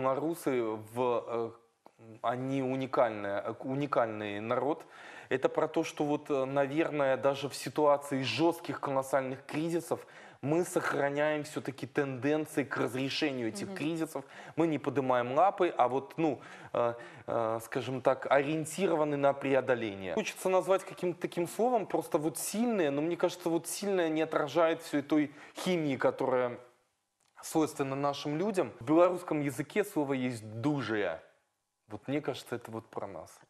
Белорусы в э, они уникальные, э, уникальный народ. Это про то, что вот, э, наверное, даже в ситуации жестких колоссальных кризисов мы сохраняем все-таки тенденции к разрешению этих mm-hmm. кризисов. Мы не поднимаем лапы, а вот, ну, э, э, скажем так, ориентированы на преодоление. Хочется назвать каким-то таким словом, просто вот сильное, но мне кажется, вот сильное не отражает всей той химии, которая свойственно нашим людям. В белорусском языке слово есть «дужие». Вот мне кажется, это вот про нас.